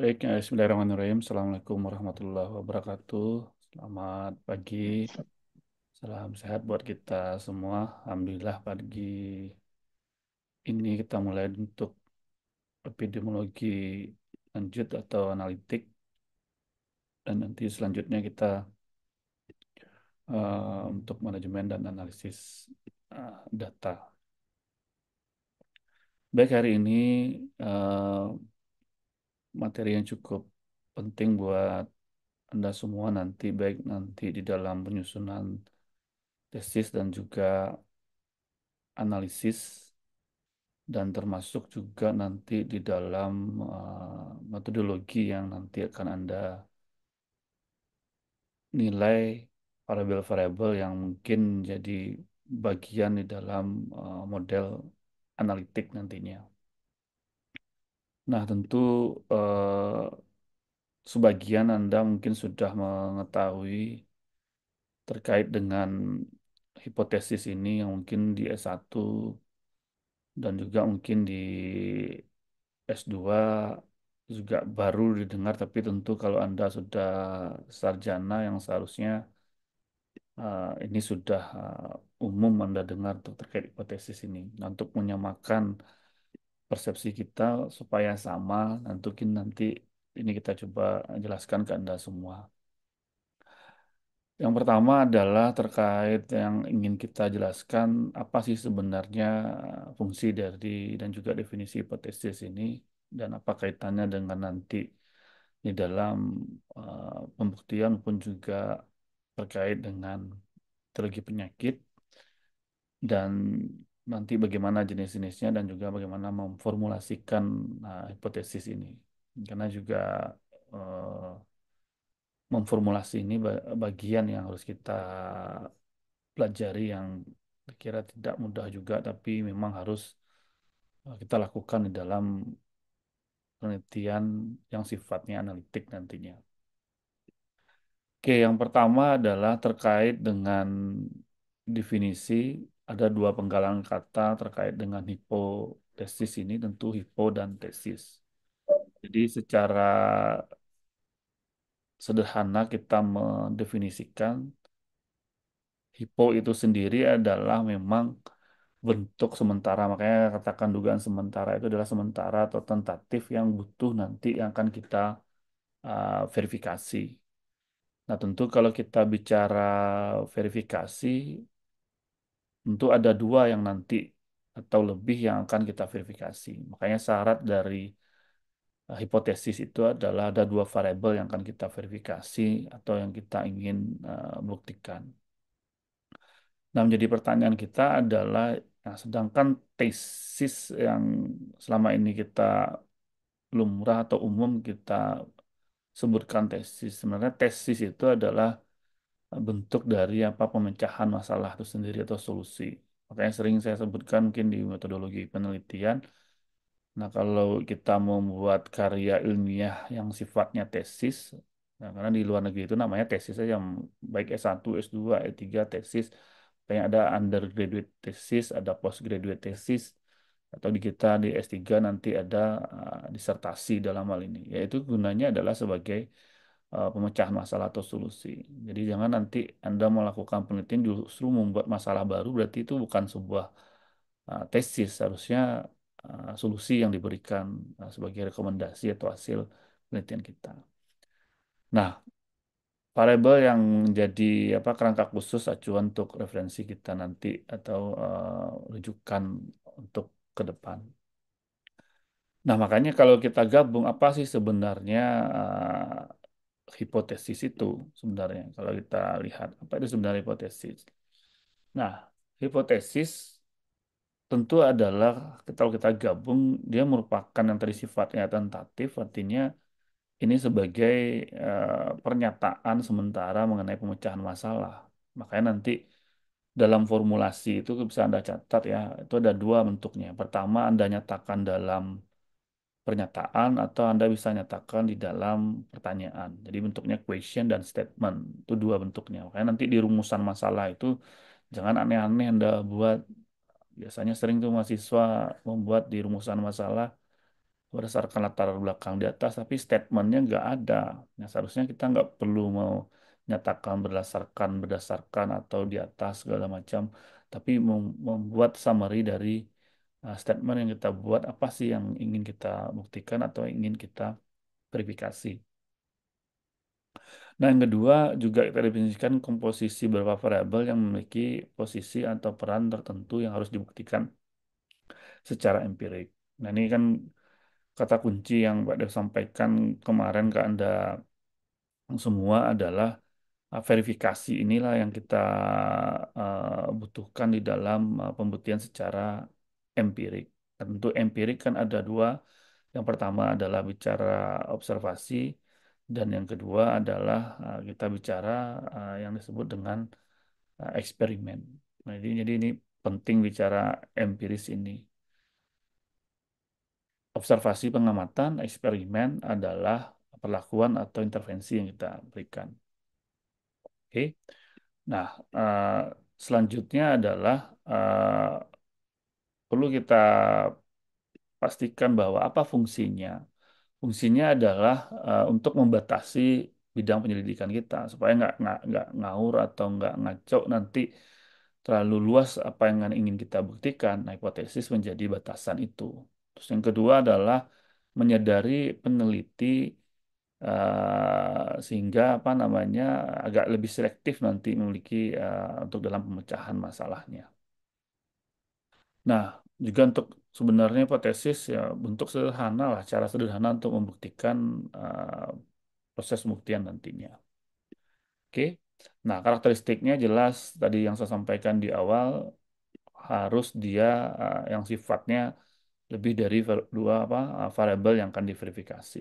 Baik, eh, Bismillahirrahmanirrahim. Assalamualaikum warahmatullahi wabarakatuh. Selamat pagi. Salam sehat buat kita semua. Alhamdulillah pagi ini kita mulai untuk epidemiologi lanjut atau analitik. Dan nanti selanjutnya kita uh, untuk manajemen dan analisis uh, data. Baik, hari ini uh, materi yang cukup penting buat Anda semua nanti, baik nanti di dalam penyusunan tesis dan juga analisis, dan termasuk juga nanti di dalam uh, metodologi yang nanti akan Anda nilai variabel variable yang mungkin jadi bagian di dalam uh, model analitik nantinya. Nah, tentu eh, sebagian Anda mungkin sudah mengetahui terkait dengan hipotesis ini yang mungkin di S1 dan juga mungkin di S2 juga baru didengar, tapi tentu kalau Anda sudah sarjana yang seharusnya eh, ini sudah eh, umum Anda dengar terkait hipotesis ini. Nah, untuk menyamakan persepsi kita supaya sama. Nanti nanti ini kita coba jelaskan ke Anda semua. Yang pertama adalah terkait yang ingin kita jelaskan apa sih sebenarnya eh, fungsi dari dan juga definisi hipotesis ini dan apa kaitannya dengan nanti di dalam uh, pembuktian pun juga terkait dengan teologi penyakit dan nanti bagaimana jenis-jenisnya dan juga bagaimana memformulasikan uh, hipotesis ini karena juga uh, memformulasi ini bagian yang harus kita pelajari yang kira tidak mudah juga tapi memang harus eh, kita lakukan di dalam penelitian yang sifatnya analitik nantinya. Oke, yang pertama adalah terkait dengan definisi ada dua penggalan kata terkait dengan hipotesis ini tentu hipo dan tesis. Jadi secara sederhana kita mendefinisikan hipo itu sendiri adalah memang bentuk sementara makanya katakan dugaan sementara itu adalah sementara atau tentatif yang butuh nanti yang akan kita uh, verifikasi. Nah, tentu kalau kita bicara verifikasi tentu ada dua yang nanti atau lebih yang akan kita verifikasi. Makanya syarat dari eh, hipotesis itu adalah ada dua variabel yang akan kita verifikasi atau yang kita ingin uh, buktikan. Nah, menjadi pertanyaan kita adalah nah, sedangkan tesis yang selama ini kita lumrah atau umum kita sebutkan tesis. Sebenarnya tesis itu adalah bentuk dari apa pemecahan masalah itu sendiri atau solusi. Makanya sering saya sebutkan mungkin di metodologi penelitian. Nah, kalau kita membuat karya ilmiah yang sifatnya tesis, nah, karena di luar negeri itu namanya tesis saja baik S1, S2, S3, tesis. Kayak ada undergraduate tesis, ada postgraduate tesis, atau di kita di S3 nanti ada uh, disertasi dalam hal ini. Yaitu gunanya adalah sebagai Eh, pemecah masalah atau solusi. Jadi jangan nanti Anda melakukan penelitian justru membuat masalah baru berarti itu bukan sebuah uh, tesis, harusnya uh, solusi yang diberikan uh, sebagai rekomendasi atau hasil penelitian kita. Nah, variable yang jadi apa kerangka khusus acuan untuk referensi kita nanti atau uh, rujukan untuk ke depan. Nah, makanya kalau kita gabung apa sih sebenarnya uh, hipotesis itu sebenarnya kalau kita lihat apa itu sebenarnya hipotesis. Nah, hipotesis tentu adalah kalau kita gabung dia merupakan yang tadi sifatnya tentatif artinya ini sebagai e, pernyataan sementara mengenai pemecahan masalah. Makanya nanti dalam formulasi itu bisa Anda catat ya, itu ada dua bentuknya. Pertama Anda nyatakan dalam pernyataan atau Anda bisa nyatakan di dalam pertanyaan. Jadi bentuknya question dan statement. Itu dua bentuknya. Makanya nanti di rumusan masalah itu jangan aneh-aneh Anda buat. Biasanya sering tuh mahasiswa membuat di rumusan masalah berdasarkan latar belakang di atas, tapi statementnya nggak ada. Nah, seharusnya kita nggak perlu mau nyatakan berdasarkan berdasarkan atau di atas segala macam, tapi membuat summary dari Eh, statement yang kita buat apa sih yang ingin kita buktikan atau ingin kita verifikasi. Nah, yang kedua juga kita definisikan komposisi beberapa variabel yang memiliki posisi atau peran tertentu yang harus dibuktikan secara empirik. Nah, ini kan kata kunci yang Pak Dev sampaikan kemarin ke Anda semua adalah eh, verifikasi inilah yang kita eh, butuhkan di dalam pembuktian secara empirik. Tentu empirik kan ada dua. Yang pertama adalah bicara observasi dan yang kedua adalah eh, kita bicara eh, yang disebut dengan eh, eksperimen. Nah, jadi, jadi ini penting bicara empiris ini. Observasi pengamatan, eksperimen adalah perlakuan atau intervensi yang kita berikan. Oke. Okay. Nah, selanjutnya adalah perlu kita pastikan bahwa apa fungsinya. Fungsinya adalah uh, untuk membatasi bidang penyelidikan kita supaya nggak nggak nggak ngaur atau nggak ngaco nanti terlalu luas apa yang ingin kita buktikan. Nah, hipotesis menjadi batasan itu. Terus yang kedua adalah menyadari peneliti uh, sehingga apa namanya agak lebih selektif nanti memiliki uh, untuk dalam pemecahan masalahnya. Nah, juga untuk sebenarnya hipotesis ya bentuk sederhana lah, cara sederhana untuk membuktikan uh, proses pembuktian nantinya. Oke, nah karakteristiknya jelas tadi yang saya sampaikan di awal harus dia uh, yang sifatnya lebih dari dua apa uh, variabel yang akan diverifikasi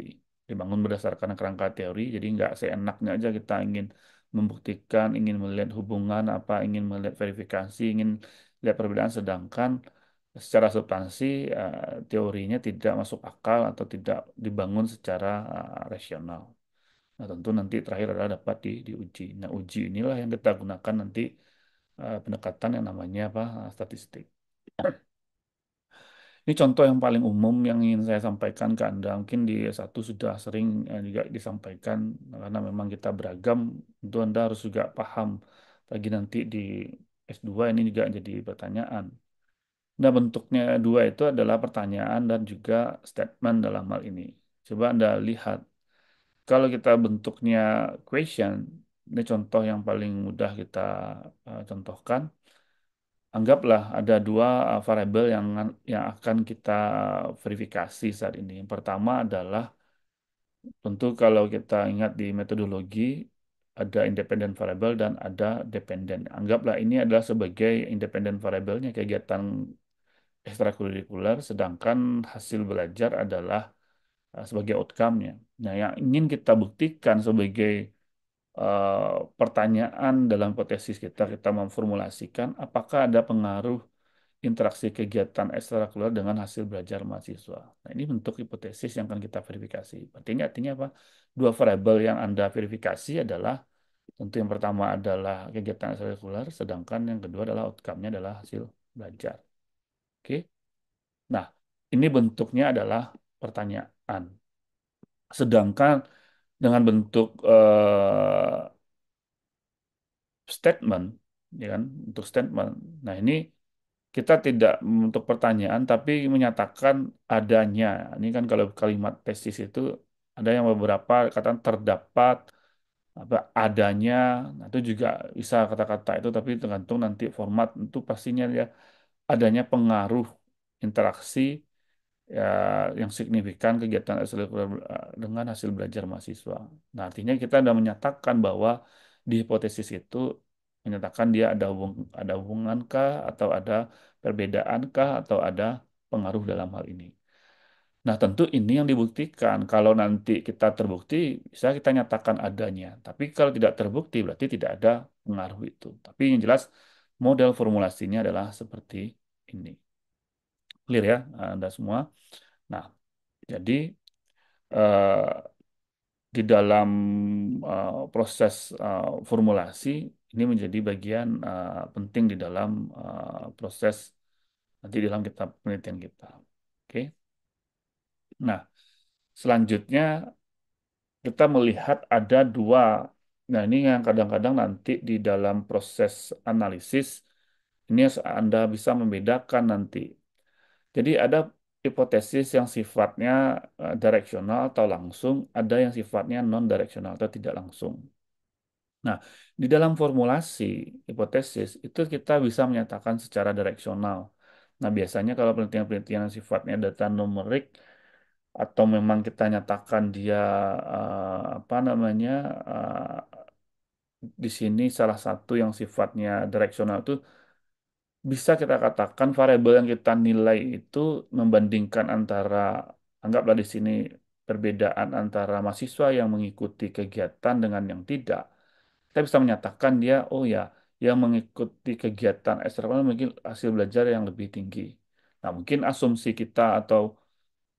dibangun berdasarkan kerangka teori jadi nggak seenaknya aja kita ingin membuktikan ingin melihat hubungan apa ingin melihat verifikasi ingin lihat perbedaan sedangkan secara substansi eh, teorinya tidak masuk akal atau tidak dibangun secara eh, rasional. Nah, tentu nanti terakhir adalah dapat di, diuji. Nah, uji inilah yang kita gunakan nanti eh, pendekatan yang namanya apa? statistik. Ini contoh yang paling umum yang ingin saya sampaikan ke Anda. Mungkin di satu sudah sering juga disampaikan karena memang kita beragam, tentu Anda harus juga paham. lagi nanti di S2 ini juga jadi pertanyaan Nah, bentuknya dua itu adalah pertanyaan dan juga statement dalam hal ini. Coba Anda lihat, kalau kita bentuknya question, ini contoh yang paling mudah kita uh, contohkan. Anggaplah ada dua uh, variabel yang yang akan kita verifikasi saat ini. Yang pertama adalah tentu kalau kita ingat di metodologi ada independent variable dan ada dependent. Anggaplah ini adalah sebagai independent variabelnya kegiatan ekstrakurikuler, sedangkan hasil belajar adalah eh, sebagai outcome-nya. Nah, yang ingin kita buktikan sebagai uh, pertanyaan dalam hipotesis kita, kita memformulasikan apakah ada pengaruh interaksi kegiatan ekstrakurikuler dengan hasil belajar mahasiswa. Nah, ini bentuk hipotesis yang akan kita verifikasi. Artinya, artinya apa? Dua variabel yang Anda verifikasi adalah tentu yang pertama adalah kegiatan ekstrakurikuler, sedangkan yang kedua adalah outcome-nya adalah hasil belajar. Oke. Nah, ini bentuknya adalah pertanyaan. Sedangkan dengan bentuk uh, statement, ya kan, untuk statement. Nah, ini kita tidak untuk pertanyaan tapi menyatakan adanya. Ini kan kalau kalimat tesis itu ada yang beberapa kata terdapat apa adanya. Nah, itu juga bisa kata-kata itu tapi tergantung nanti format itu pastinya ya adanya pengaruh interaksi ya, yang signifikan kegiatan dengan hasil belajar mahasiswa. Nah, artinya kita sudah menyatakan bahwa di hipotesis itu menyatakan dia ada hubung, ada hubungankah atau ada perbedaankah atau ada pengaruh dalam hal ini. Nah, tentu ini yang dibuktikan. Kalau nanti kita terbukti, bisa kita nyatakan adanya. Tapi kalau tidak terbukti, berarti tidak ada pengaruh itu. Tapi yang jelas, model formulasinya adalah seperti ini. Clear ya eh, Anda semua. Nah, jadi eh, di dalam eh, proses formulasi ini menjadi bagian penting di dalam proses nanti di dalam kita penelitian kita. Oke. Nah, selanjutnya kita melihat ada dua Nah, ini yang kadang-kadang nanti di dalam proses analisis ini Anda bisa membedakan nanti. Jadi ada hipotesis yang sifatnya eh, direksional atau langsung, ada yang sifatnya non-direksional atau tidak langsung. Nah, di dalam formulasi hipotesis itu kita bisa menyatakan secara direksional. Nah, biasanya kalau penelitian-penelitian yang sifatnya data numerik atau memang kita nyatakan dia uh, apa namanya uh, di sini salah satu yang sifatnya direksional itu bisa kita katakan variabel yang kita nilai itu membandingkan antara anggaplah di sini perbedaan antara mahasiswa yang mengikuti kegiatan dengan yang tidak. Kita bisa menyatakan dia oh ya yang mengikuti kegiatan ekstrakurikuler mungkin hasil belajar yang lebih tinggi. Nah, mungkin asumsi kita atau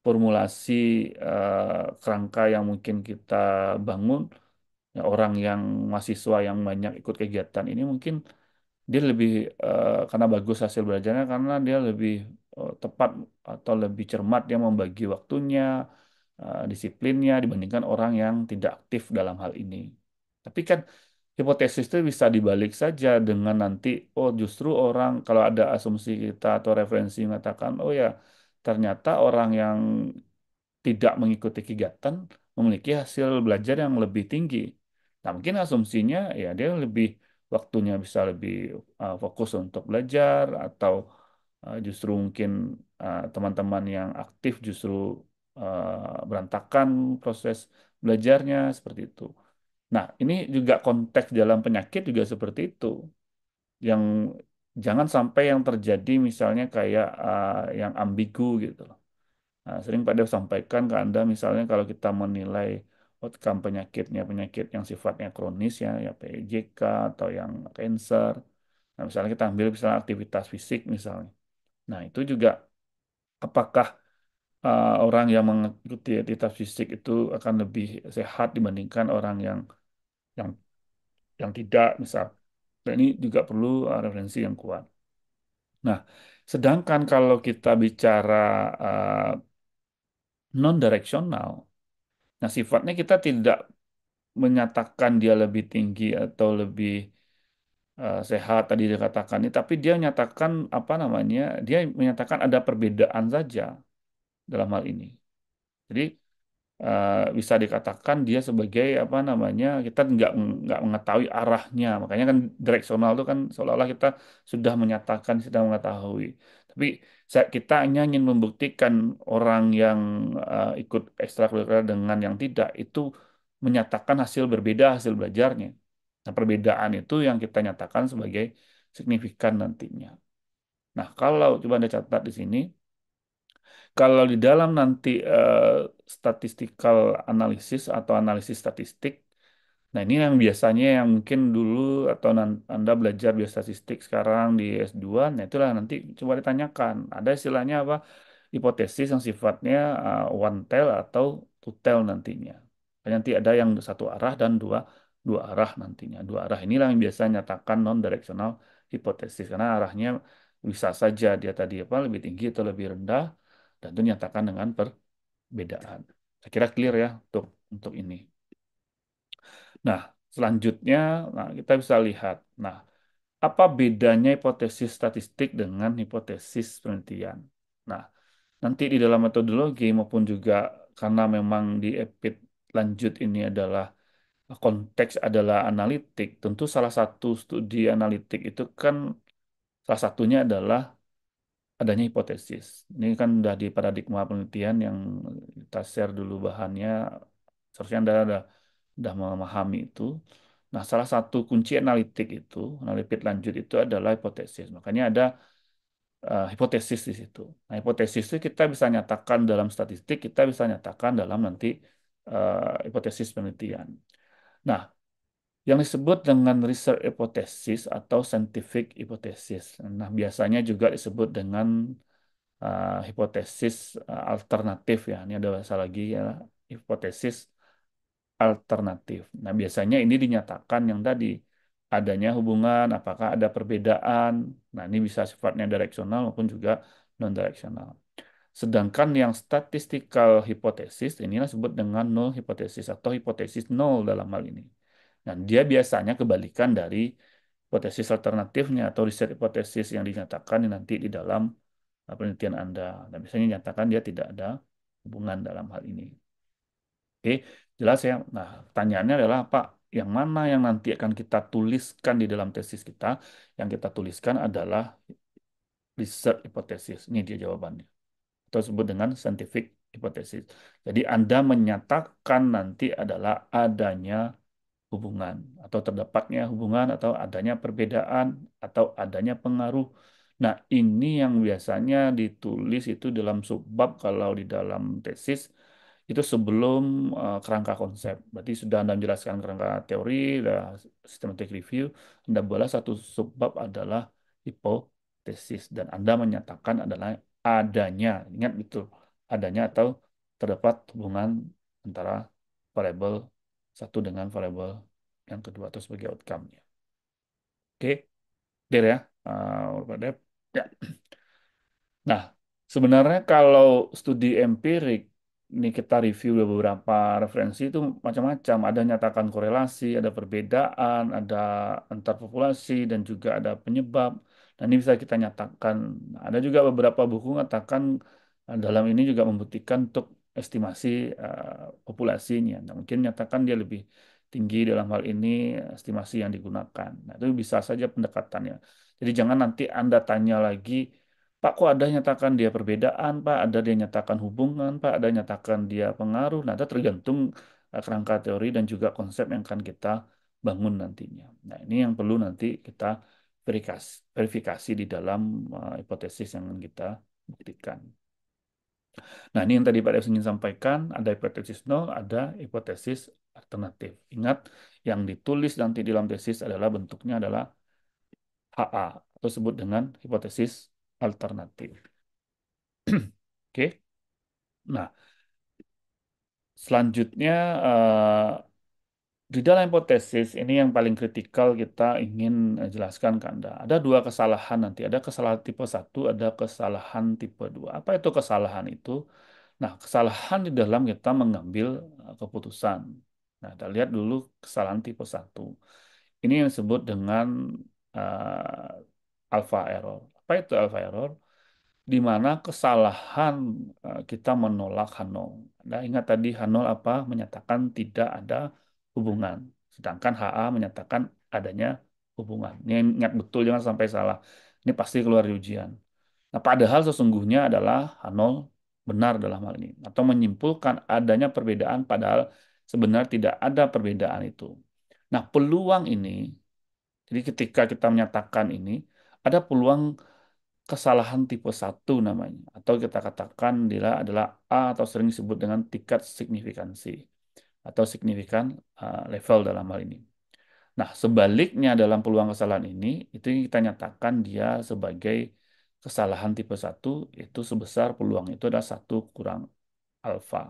formulasi uh, kerangka yang mungkin kita bangun ya orang yang mahasiswa yang banyak ikut kegiatan ini mungkin dia lebih uh, karena bagus hasil belajarnya karena dia lebih uh, tepat atau lebih cermat dia membagi waktunya, uh, disiplinnya dibandingkan orang yang tidak aktif dalam hal ini. Tapi kan hipotesis itu bisa dibalik saja dengan nanti oh justru orang kalau ada asumsi kita atau referensi mengatakan oh ya ternyata orang yang tidak mengikuti kegiatan memiliki hasil belajar yang lebih tinggi. Nah, mungkin asumsinya ya dia lebih waktunya bisa lebih uh, fokus untuk belajar atau uh, justru mungkin teman uh, teman-teman yang aktif justru uh, berantakan proses belajarnya seperti itu. Nah, ini juga konteks dalam penyakit juga seperti itu. Yang jangan sampai yang terjadi misalnya kayak uh, yang ambigu gitu loh. Nah, sering pada sampaikan ke Anda misalnya kalau kita menilai outcome penyakitnya penyakit yang sifatnya kronis ya, ya PJK e atau yang cancer. Nah, misalnya kita ambil misalnya aktivitas fisik misalnya. Nah, itu juga apakah uh, orang yang mengikuti aktivitas fisik itu akan lebih sehat dibandingkan orang yang yang yang tidak misal. Nah, ini juga perlu uh, referensi yang kuat. Nah, sedangkan kalau kita bicara uh, non-directional, Nah, sifatnya kita tidak menyatakan dia lebih tinggi atau lebih uh, sehat tadi dikatakan ini, tapi dia menyatakan apa namanya? Dia menyatakan ada perbedaan saja dalam hal ini. Jadi uh, bisa dikatakan dia sebagai apa namanya? Kita nggak nggak mengetahui arahnya, makanya kan direksional itu kan seolah-olah kita sudah menyatakan sudah mengetahui. Tapi saya, kita hanya ingin membuktikan orang yang uh, ikut ekstrakurikuler dengan yang tidak itu menyatakan hasil berbeda hasil belajarnya. Nah, perbedaan itu yang kita nyatakan sebagai signifikan nantinya. Nah, kalau coba Anda catat di sini, kalau di dalam nanti uh, statistical analysis atau analisis statistik Nah, ini yang biasanya yang mungkin dulu atau Anda belajar biostatistik sekarang di S2, nah itulah nanti coba ditanyakan. Ada istilahnya apa? Hipotesis yang sifatnya uh, one tail atau two tail nantinya. Dan Nanti ada yang satu arah dan dua dua arah nantinya. Dua arah inilah yang biasa nyatakan non-directional hipotesis karena arahnya bisa saja dia tadi apa lebih tinggi atau lebih rendah dan itu nyatakan dengan perbedaan. Saya kira clear ya untuk untuk ini. Nah, selanjutnya nah, kita bisa lihat. Nah, apa bedanya hipotesis statistik dengan hipotesis penelitian? Nah, nanti di dalam metodologi maupun juga karena memang di EPIT lanjut ini adalah konteks adalah analitik, tentu salah satu studi analitik itu kan salah satunya adalah adanya hipotesis. Ini kan sudah di paradigma penelitian yang kita share dulu bahannya. Seharusnya Anda ada sudah memahami itu. Nah, salah satu kunci analitik itu, analitik lanjut itu adalah hipotesis. Makanya ada uh, hipotesis di situ. Nah, hipotesis itu kita bisa nyatakan dalam statistik, kita bisa nyatakan dalam nanti uh, hipotesis penelitian. Nah, yang disebut dengan research hypothesis atau scientific hypothesis. Nah, biasanya juga disebut dengan uh, hipotesis uh, alternatif ya. Ini ada bahasa lagi ya, hipotesis alternatif. Nah, biasanya ini dinyatakan yang tadi adanya hubungan, apakah ada perbedaan. Nah, ini bisa sifatnya direksional maupun juga non-direksional. Sedangkan yang statistical hipotesis inilah disebut dengan null hipotesis atau hipotesis nol dalam hal ini. Nah, dia biasanya kebalikan dari hipotesis alternatifnya atau riset hipotesis yang dinyatakan nanti di dalam uh, penelitian Anda. nah, biasanya dinyatakan dia tidak ada hubungan dalam hal ini. Oke, jelas ya. Nah, pertanyaannya adalah Pak, yang mana yang nanti akan kita tuliskan di dalam tesis kita? Yang kita tuliskan adalah research hypothesis. Ini dia jawabannya. Atau disebut dengan scientific hypothesis. Jadi Anda menyatakan nanti adalah adanya hubungan atau terdapatnya hubungan atau adanya perbedaan atau adanya pengaruh Nah, ini yang biasanya ditulis itu dalam subbab kalau di dalam tesis itu sebelum uh, kerangka konsep. Berarti sudah Anda menjelaskan kerangka teori, sudah systematic review, Anda boleh satu sebab adalah hipotesis dan Anda menyatakan adalah adanya. Ingat betul, adanya atau terdapat hubungan antara variabel satu dengan variabel yang kedua atau sebagai outcome-nya. Oke, okay. ya. Uh, ya. Nah, sebenarnya kalau studi empirik ini kita review beberapa referensi itu macam-macam. Ada nyatakan korelasi, ada perbedaan, ada antar populasi, dan juga ada penyebab. Dan ini bisa kita nyatakan. Ada juga beberapa buku mengatakan eh, dalam ini juga membuktikan untuk estimasi uh, populasinya. Nah, mungkin nyatakan dia lebih tinggi dalam hal ini eh, estimasi yang digunakan. Nah, itu bisa saja pendekatannya. Jadi jangan nanti Anda tanya lagi Pak, kok ada yang nyatakan dia perbedaan, Pak? Ada dia nyatakan hubungan, Pak? Ada yang nyatakan dia pengaruh? Nah, itu tergantung eh, kerangka teori dan juga konsep yang akan kita bangun nantinya. Nah, ini yang perlu nanti kita verifikasi, di dalam uh, hipotesis yang kita buktikan. Nah, ini yang tadi Pak Dev ingin sampaikan, ada hipotesis nol, ada hipotesis alternatif. Ingat, yang ditulis nanti di dalam tesis adalah bentuknya adalah HA, atau sebut dengan hipotesis alternatif. Oke. Okay. Nah, selanjutnya eh, di dalam hipotesis ini yang paling kritikal kita ingin eh, jelaskan ke Anda. Ada dua kesalahan nanti, ada kesalahan tipe satu ada kesalahan tipe dua Apa itu kesalahan itu? Nah, kesalahan di dalam kita mengambil eh, keputusan. Nah, kita lihat dulu kesalahan tipe satu Ini yang disebut dengan uh, alpha error apa itu alpha error, Di mana kesalahan eh, kita menolak Hanol. Nah, ingat tadi Hanol apa? Menyatakan tidak ada hubungan. Sedangkan HA menyatakan adanya hubungan. Ini ingat betul, jangan sampai salah. Ini pasti keluar di ujian. Nah, padahal sesungguhnya adalah Hanol benar dalam hal ini. Atau menyimpulkan adanya perbedaan padahal sebenarnya tidak ada perbedaan itu. Nah, peluang ini, jadi ketika kita menyatakan ini, ada peluang kesalahan tipe 1 namanya atau kita katakan dia adalah A atau sering disebut dengan tingkat signifikansi atau signifikan eh, level dalam hal ini. Nah, sebaliknya dalam peluang kesalahan ini itu kita nyatakan dia sebagai kesalahan tipe 1 itu sebesar peluang itu adalah satu kurang alfa.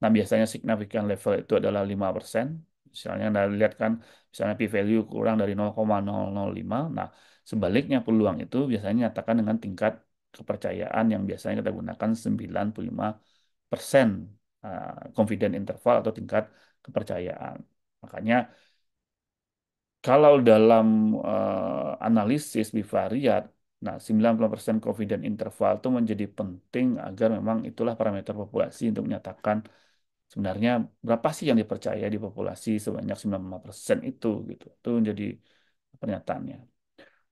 Nah, biasanya signifikan level itu adalah 5%. Misalnya Anda lihat kan misalnya p value kurang dari 0,005. Nah, Sebaliknya peluang itu biasanya nyatakan dengan tingkat kepercayaan yang biasanya kita gunakan 95% uh, eh, confident interval atau tingkat kepercayaan. Makanya kalau dalam uh, analisis bivariat, nah 90% confident interval itu menjadi penting agar memang itulah parameter populasi untuk menyatakan sebenarnya berapa sih yang dipercaya di populasi sebanyak 95% itu gitu. Itu menjadi pernyataannya.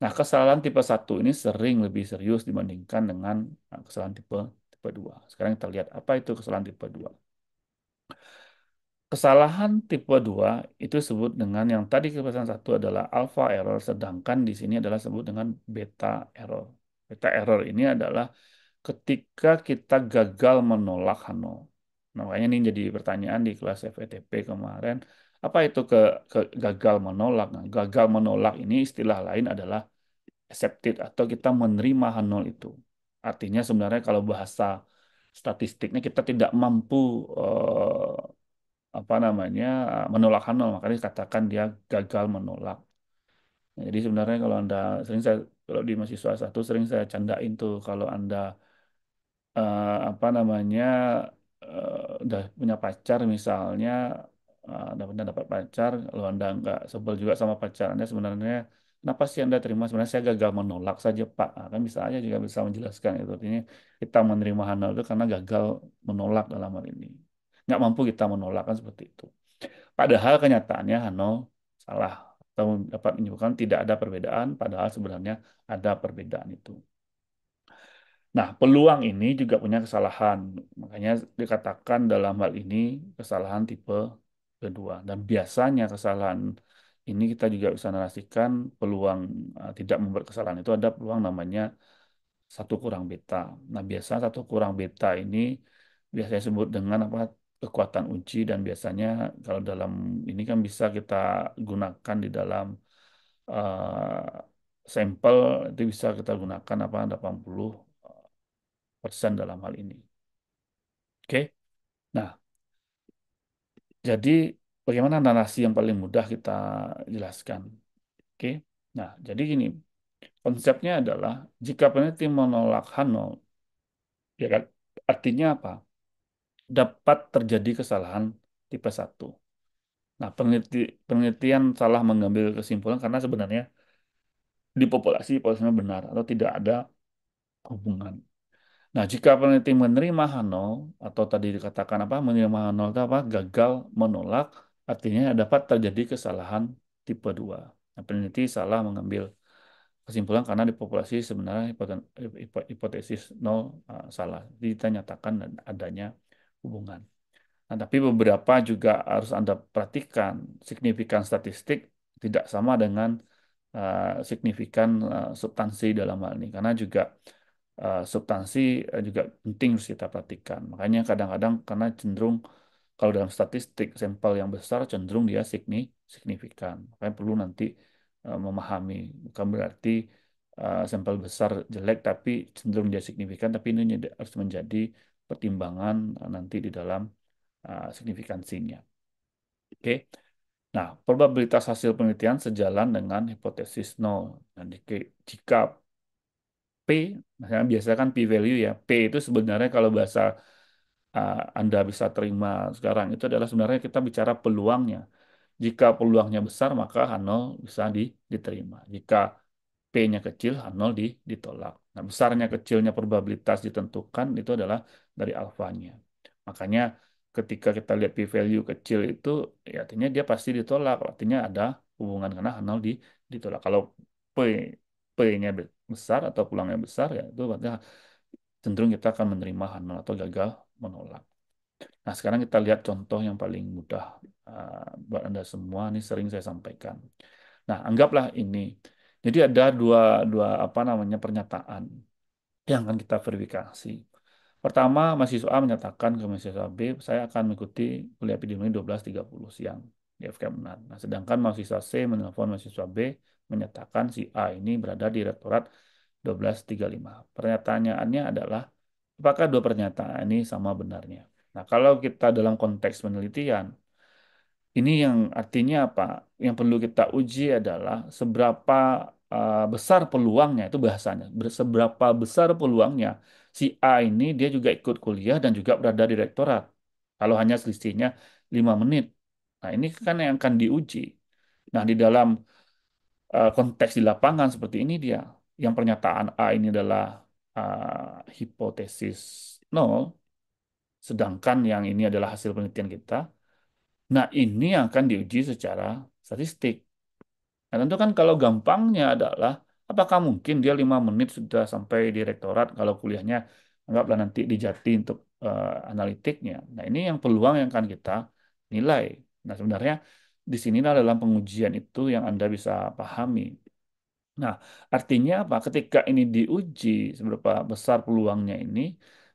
Nah, kesalahan tipe 1 ini sering lebih serius dibandingkan dengan nah, kesalahan tipe tipe 2. Sekarang kita lihat apa itu kesalahan tipe 2. Kesalahan tipe 2 itu disebut dengan yang tadi kesalahan satu adalah alpha error, sedangkan di sini adalah disebut dengan beta error. Beta error ini adalah ketika kita gagal menolak Hano. Nah, makanya ini jadi pertanyaan di kelas FETP kemarin, apa itu ke, ke gagal menolak? Nah, gagal menolak ini istilah lain adalah accepted atau kita menerima H0 itu. Artinya sebenarnya kalau bahasa statistiknya kita tidak mampu eh, apa namanya menolak H0 makanya katakan dia gagal menolak. Nah, jadi sebenarnya kalau Anda sering saya kalau di mahasiswa satu sering saya candain tuh kalau Anda eh, apa namanya eh, udah punya pacar misalnya Anda eh, dapat pacar, kalau Anda nggak sebel juga sama pacar sebenarnya Kenapa sih Anda terima? Sebenarnya saya gagal menolak saja, Pak. Nah, kan bisa aja juga bisa menjelaskan itu. Artinya kita menerima halal itu karena gagal menolak dalam hal ini. Nggak mampu kita menolak, kan seperti itu. Padahal kenyataannya Hano salah. Atau dapat menyebutkan tidak ada perbedaan, padahal sebenarnya ada perbedaan itu. Nah, peluang ini juga punya kesalahan. Makanya dikatakan dalam hal ini kesalahan tipe kedua. Dan biasanya kesalahan ini kita juga bisa narasikan peluang eh, tidak membuat kesalahan itu ada peluang namanya satu kurang beta. Nah biasa satu kurang beta ini biasanya disebut dengan apa kekuatan uji dan biasanya kalau dalam ini kan bisa kita gunakan di dalam uh, sampel itu bisa kita gunakan apa 80 persen dalam hal ini. Oke, okay? nah jadi bagaimana narasi yang paling mudah kita jelaskan. Oke. Nah, jadi gini. Konsepnya adalah jika peneliti menolak Hanol, ya kan? Artinya apa? Dapat terjadi kesalahan tipe 1. Nah, peneliti, penelitian salah mengambil kesimpulan karena sebenarnya di populasi polisinya benar atau tidak ada hubungan. Nah, jika peneliti menerima Hanol atau tadi dikatakan apa menerima Hanol itu apa gagal menolak Artinya dapat terjadi kesalahan tipe 2. Nah, peneliti salah mengambil kesimpulan karena di populasi sebenarnya hipotesis nol uh, salah. Kita nyatakan adanya hubungan. Nah, tapi beberapa juga harus Anda perhatikan. Signifikan statistik tidak sama dengan uh, signifikan uh, substansi dalam hal ini. Karena juga uh, substansi juga penting harus kita perhatikan. Makanya kadang-kadang karena cenderung kalau dalam statistik sampel yang besar cenderung dia signifikan. Makanya perlu nanti eh, memahami. Bukan berarti eh, sampel besar jelek tapi cenderung dia signifikan, tapi ini harus menjadi pertimbangan eh, nanti di dalam signifikansinya. Oke. Nah, probabilitas hasil penelitian sejalan dengan hipotesis nol. Nah, jika P, biasanya kan P value ya. P itu sebenarnya kalau bahasa uh, Anda bisa terima sekarang itu adalah sebenarnya kita bicara peluangnya. Jika peluangnya besar maka H0 bisa di, diterima. Jika P-nya kecil H0 di, ditolak. Nah, besarnya kecilnya probabilitas ditentukan itu adalah dari alfanya. Makanya ketika kita lihat p-value kecil itu ya artinya dia pasti ditolak. Artinya ada hubungan karena H0 di, ditolak. Kalau P P-nya besar atau peluangnya besar ya itu berarti cenderung kita akan menerima hanol atau gagal menolak. Nah, sekarang kita lihat contoh yang paling mudah uh, buat Anda semua. Ini sering saya sampaikan. Nah, anggaplah ini. Jadi ada dua, dua apa namanya pernyataan yang akan kita verifikasi. Pertama, mahasiswa A menyatakan ke mahasiswa B, saya akan mengikuti kuliah epidemiologi 12.30 siang di FKM Nah, sedangkan mahasiswa C menelpon mahasiswa B menyatakan si A ini berada di rektorat 12.35. Pernyataannya adalah apakah dua pernyataan ini sama benarnya. Nah, kalau kita dalam konteks penelitian, ini yang artinya apa? Yang perlu kita uji adalah seberapa eh, besar peluangnya, itu bahasanya, seberapa besar peluangnya si A ini dia juga ikut kuliah dan juga berada di rektorat. Kalau hanya selisihnya 5 menit. Nah, ini kan yang akan diuji. Nah, di dalam eh, konteks di lapangan seperti ini dia yang pernyataan A ini adalah uh, hipotesis nol, sedangkan yang ini adalah hasil penelitian kita. Nah, ini yang akan diuji secara statistik. Nah, tentu kan kalau gampangnya adalah apakah mungkin dia lima menit sudah sampai di rektorat kalau kuliahnya anggaplah nanti dijati untuk uh, analitiknya. Nah, ini yang peluang yang akan kita nilai. Nah, sebenarnya di sinilah dalam pengujian itu yang Anda bisa pahami. Nah, artinya apa? Ketika ini diuji seberapa besar peluangnya ini,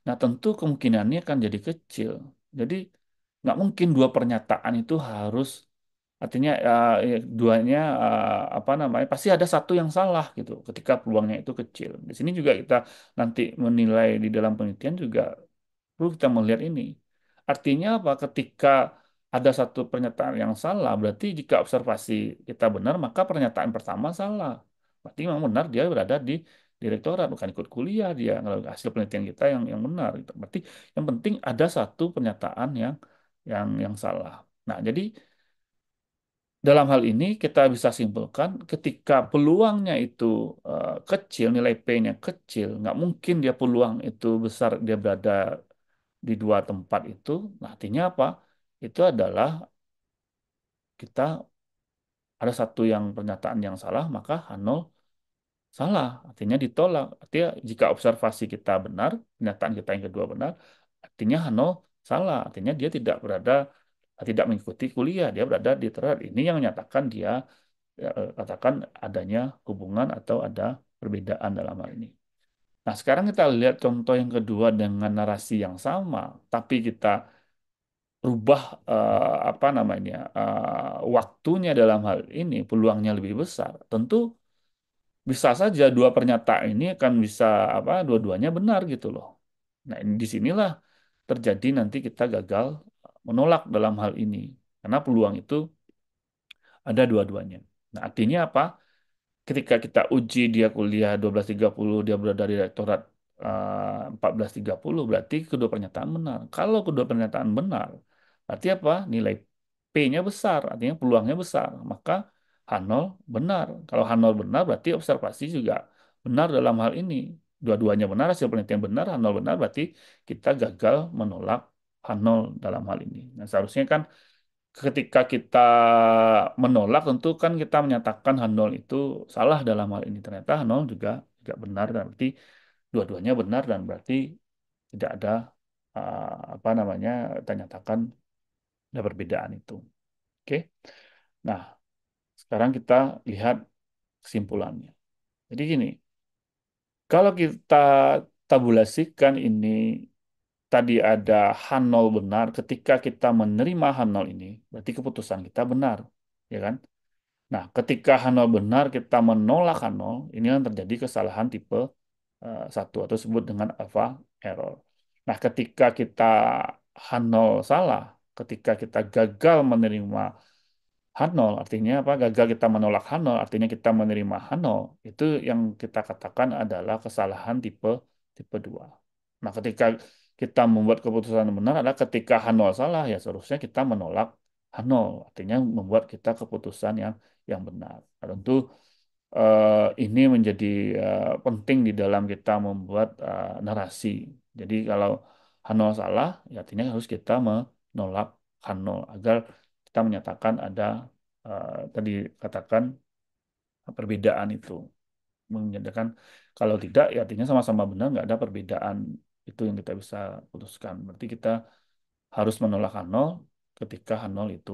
nah tentu kemungkinannya akan jadi kecil. Jadi nggak mungkin dua pernyataan itu harus artinya uh, duanya uh, apa namanya pasti ada satu yang salah gitu ketika peluangnya itu kecil. Di sini juga kita nanti menilai di dalam penelitian juga perlu kita melihat ini. Artinya apa? Ketika ada satu pernyataan yang salah, berarti jika observasi kita benar, maka pernyataan pertama salah berarti memang benar dia berada di direktorat bukan ikut kuliah dia hasil penelitian kita yang yang benar gitu. berarti yang penting ada satu pernyataan yang yang yang salah nah jadi dalam hal ini kita bisa simpulkan ketika peluangnya itu uh, kecil nilai p-nya kecil nggak mungkin dia peluang itu besar dia berada di dua tempat itu nah artinya apa itu adalah kita ada satu yang pernyataan yang salah maka H0 Salah, artinya ditolak. Artinya jika observasi kita benar, pernyataan kita yang kedua benar, artinya Hano salah. Artinya dia tidak berada, tidak mengikuti kuliah, dia berada di terhadap Ini yang menyatakan dia ya, eh, katakan adanya hubungan atau ada perbedaan dalam hal ini. Nah, sekarang kita lihat contoh yang kedua dengan narasi yang sama, tapi kita rubah uh, apa namanya uh, waktunya dalam hal ini peluangnya lebih besar. Tentu bisa saja dua pernyataan ini akan bisa apa dua-duanya benar gitu loh. Nah, ini disinilah terjadi nanti kita gagal menolak dalam hal ini karena peluang itu ada dua-duanya. Nah, artinya apa? Ketika kita uji dia kuliah 12.30, dia berada di rektorat eh, uh, 14.30, berarti kedua pernyataan benar. Kalau kedua pernyataan benar, berarti apa? Nilai P-nya besar, artinya peluangnya besar. Maka H0 benar. Kalau H0 benar berarti observasi juga benar dalam hal ini. Dua-duanya benar, hasil penelitian benar, H0 benar berarti kita gagal menolak H0 dalam hal ini. Nah, seharusnya kan ketika kita menolak tentu kan kita menyatakan H0 itu salah dalam hal ini. Ternyata H0 juga tidak benar dan berarti dua-duanya benar dan berarti tidak ada eh, apa namanya kita nyatakan ada perbedaan itu. Oke. Okay? Nah, sekarang kita lihat kesimpulannya. Jadi gini, kalau kita tabulasikan ini tadi ada H0 benar, ketika kita menerima H0 ini, berarti keputusan kita benar, ya kan? Nah, ketika H0 benar, kita menolak H0 ini yang terjadi kesalahan tipe eh, satu atau sebut dengan alpha error. Nah, ketika kita H0 salah, ketika kita gagal menerima H0 artinya apa gagal kita menolak H0 artinya kita menerima H0 itu yang kita katakan adalah kesalahan tipe tipe 2. Nah, ketika kita membuat keputusan benar adalah ketika H0 salah ya seharusnya kita menolak H0 artinya membuat kita keputusan yang yang benar. Nah, tentu uh, ini menjadi uh, penting di dalam kita membuat uh, narasi. Jadi kalau H0 salah ya artinya harus kita menolak H0 agar kita menyatakan ada uh, tadi katakan eh, perbedaan itu menyatakan kalau tidak ya artinya sama-sama benar nggak ada perbedaan itu yang kita bisa putuskan berarti kita harus menolak H0 ketika H0 itu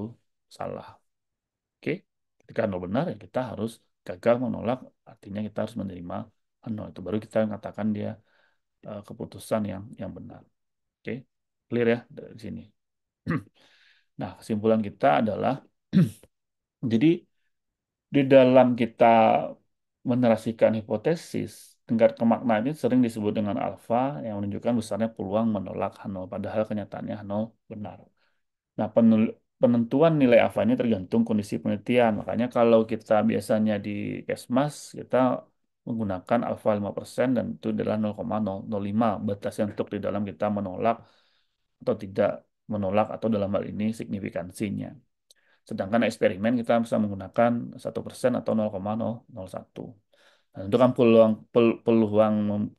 salah oke okay? ketika 0 benar ya kita harus gagal menolak artinya kita harus menerima H0 itu baru kita mengatakan dia uh, keputusan yang yang benar oke clear ya dari sini Nah, kesimpulan kita adalah jadi di dalam kita menerasikan hipotesis, tingkat kemaknaan ini sering disebut dengan alfa yang menunjukkan besarnya peluang menolak Hano, padahal kenyataannya Hano benar. Nah, penentuan nilai alfa ini tergantung kondisi penelitian. Makanya kalau kita biasanya di Kesmas, kita menggunakan alfa 5% dan itu adalah 0,005 batasnya untuk di dalam kita menolak atau tidak menolak atau dalam hal ini signifikansinya. Sedangkan eksperimen kita bisa menggunakan satu persen atau 0,001. Nah, tentu kan peluang peluang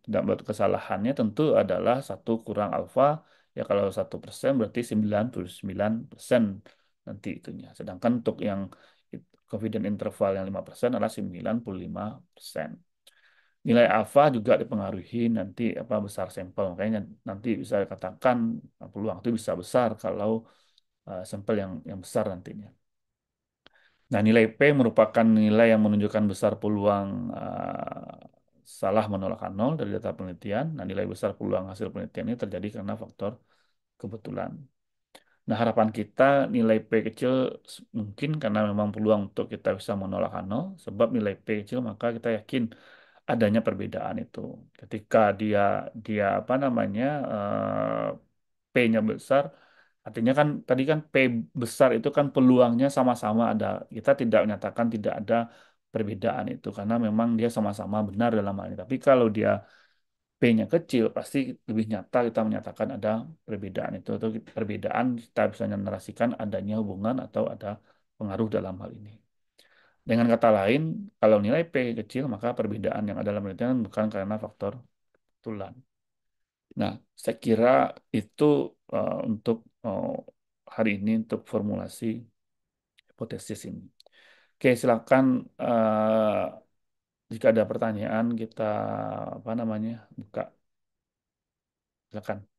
tidak membuat kesalahannya tentu adalah satu kurang alfa ya kalau satu persen berarti 99 persen nanti itunya. Sedangkan untuk yang confident interval yang lima persen adalah 95 persen nilai alfa juga dipengaruhi nanti apa besar sampel. Makanya nanti bisa dikatakan peluang itu bisa besar kalau eh, sampel yang yang besar nantinya. Nah, nilai P merupakan nilai yang menunjukkan besar peluang uh, salah menolak nol dari data penelitian. Nah, nilai besar peluang hasil penelitian ini terjadi karena faktor kebetulan. Nah, harapan kita nilai P kecil mungkin karena memang peluang untuk kita bisa menolak nol, sebab nilai P kecil maka kita yakin adanya perbedaan itu. Ketika dia dia apa namanya eh, P-nya besar, artinya kan tadi kan P besar itu kan peluangnya sama-sama ada. Kita tidak menyatakan tidak ada perbedaan itu karena memang dia sama-sama benar dalam hal ini. Tapi kalau dia P-nya kecil pasti lebih nyata kita menyatakan ada perbedaan itu atau perbedaan kita bisa narasikan adanya hubungan atau ada pengaruh dalam hal ini. Dengan kata lain, kalau nilai P kecil, maka perbedaan yang ada dalam penelitian bukan karena faktor tulan. Nah, saya kira itu uh, untuk uh, hari ini untuk formulasi hipotesis ini. Oke, silakan uh, jika ada pertanyaan kita apa namanya buka. Silakan.